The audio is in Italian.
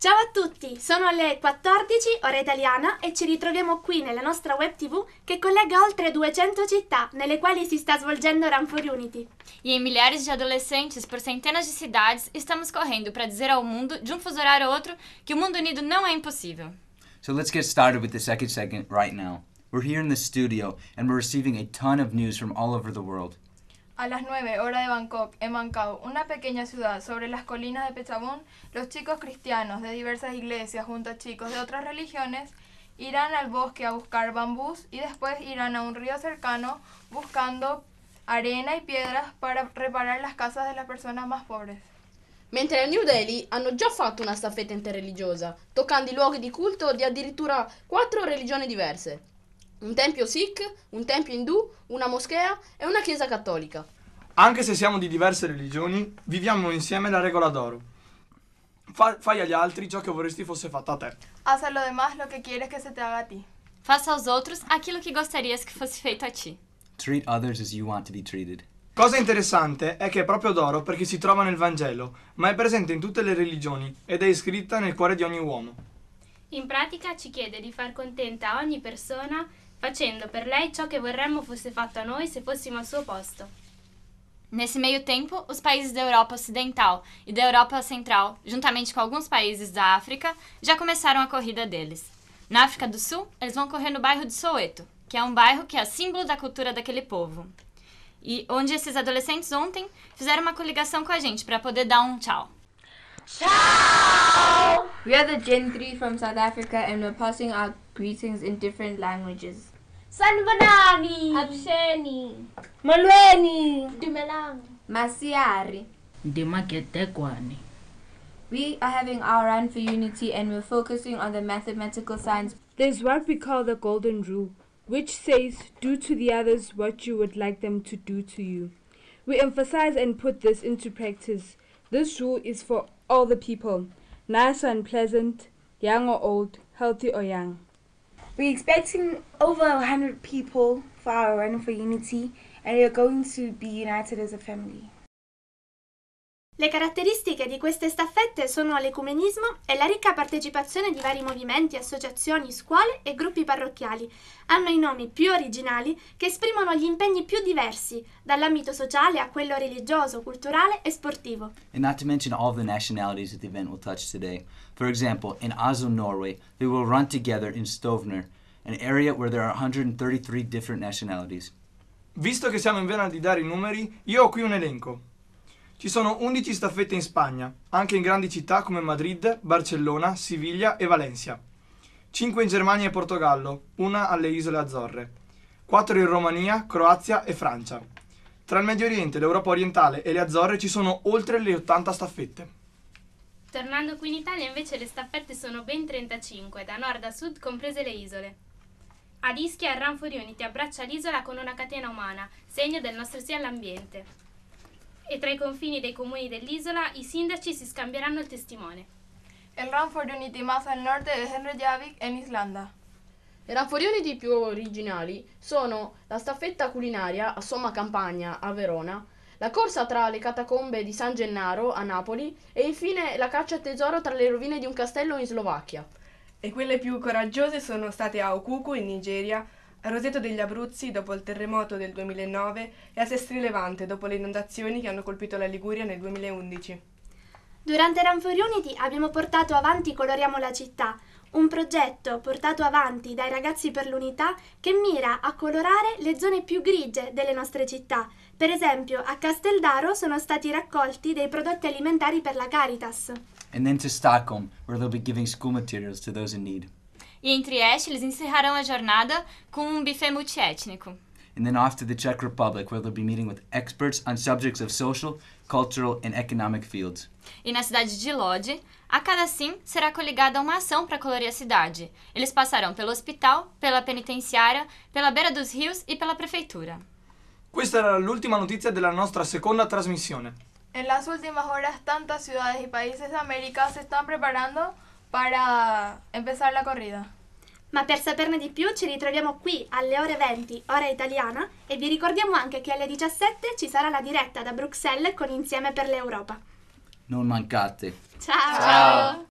Ciao a tutti, sono le 14, ora italiana, e ci ritroviamo qui nella nostra web tv che collega oltre 200 città nelle quali si sta svolgendo Run for Unity. E em milhares di adolescenti per centenas di città stiamo correndo per dire al mondo, di un um fuso orario a outro, che il mondo unido non è impossibile. So let's get started with the second segment right now. We're here in the studio and we're receiving a ton of news from all over the world. A las 9, horas de Bangkok, en Bangkok, una pequeña ciudad sobre las colinas de Pechabun, los chicos cristianos de diversas iglesias junto a chicos de otras religiones irán al bosque a buscar bambús y después irán a un río cercano buscando arena y piedras para reparar las casas de las personas más pobres. Mientras en New Delhi han ya fatto una staffetta interreligiosa, tocando i luoghi di culto di addirittura quattro religioni diverse, un tempio sikh, un tempio indù, una moschea e una chiesa cattolica. Anche se siamo di diverse religioni, viviamo insieme la regola d'oro. Fa, fai agli altri ciò che vorresti fosse fatto a te. Haz a lo demás lo que quieres que se te haga a ti. Faça aos outros aquilo que gostarias que fosse feito a ti. Treat others as you want to be treated. Cosa interessante è che è proprio d'oro perché si trova nel Vangelo, ma è presente in tutte le religioni ed è iscritta nel cuore di ogni uomo. In pratica ci chiede di far contenta ogni persona facendo per lei ciò che vorremmo fosse fatto a noi se fossimo al suo posto. Nesse meio tempo, os países da Europa Ocidental e da Europa Central, juntamente com alguns países da África, já começaram a corrida deles. Na África do Sul, eles vão correr no bairro de Soweto, que é um bairro que é símbolo da cultura daquele povo. E onde esses adolescentes ontem fizeram uma coligação com a gente para poder dar um tchau. Tchau! We are the Gen 3 from South Africa and we're passing out greetings in different languages. Sanbanani! Absheni! Malweni! Dumelang! Masiari! Dimagetegwani. We are having our run for unity and we're focusing on the mathematical science. There's what we call the golden rule, which says, Do to the others what you would like them to do to you. We emphasize and put this into practice. This rule is for all the people, nice or unpleasant, young or old, healthy or young. We're expecting over 100 people for our run for unity, and we are going to be united as a family. Le caratteristiche di queste staffette sono l'ecumenismo e la ricca partecipazione di vari movimenti, associazioni, scuole e gruppi parrocchiali. Hanno i nomi più originali che esprimono gli impegni più diversi, dall'ambito sociale a quello religioso, culturale e sportivo. E non to mention all the nationalities that the event will touch today. For example, in Oslo, Norway, they will run together in Stovner, an area where there are 133 different nationalities. Visto che siamo in vena di dare i numeri, io ho qui un elenco. Ci sono 11 staffette in Spagna, anche in grandi città come Madrid, Barcellona, Siviglia e Valencia. 5 in Germania e Portogallo, una alle Isole Azzorre. 4 in Romania, Croazia e Francia. Tra il Medio Oriente, l'Europa orientale e le Azzorre ci sono oltre le 80 staffette. Tornando qui in Italia invece le staffette sono ben 35, da nord a sud comprese le isole. Ad Ischia il Ranfurioni ti abbraccia l'isola con una catena umana, segno del nostro sì all'ambiente e tra i confini dei comuni dell'isola i sindaci si scambieranno il testimone. Il Run for Unity Mass al nord è Henry Javik in Islanda. I ranforioni più originali sono la staffetta culinaria a Somma Campagna a Verona, la corsa tra le catacombe di San Gennaro a Napoli e infine la caccia a tesoro tra le rovine di un castello in Slovacchia. E quelle più coraggiose sono state a Okuku in Nigeria, a Roseto degli Abruzzi, dopo il terremoto del 2009, e a Sestri Levante, dopo le inondazioni che hanno colpito la Liguria nel 2011. Durante Ranfori Unity abbiamo portato avanti Coloriamo la città, un progetto portato avanti dai ragazzi per l'unità che mira a colorare le zone più grigie delle nostre città. Per esempio, a Casteldaro sono stati raccolti dei prodotti alimentari per la Caritas. And then to Stockholm, where they'll be giving school materials to those in need. e em Trieste eles encerrarão a jornada com um buffet multiétnico. And then off to the Czech Republic, where they'll be meeting with experts on subjects of social, cultural and economic fields. E na cidade de Lodi, a cada sim será coligada uma ação para colorir a cidade. Eles passarão pelo hospital, pela penitenciária, pela beira dos rios e pela prefeitura. Questa era l'ultima notizia della nostra seconda trasmissione. En las últimas horas, tantas ciudades y países de América se están preparando para empezar la corrida. Ma per saperne di più ci ritroviamo qui alle ore 20, ora italiana, e vi ricordiamo anche che alle 17 ci sarà la diretta da Bruxelles con Insieme per l'Europa. Non mancate. Ciao! Ciao.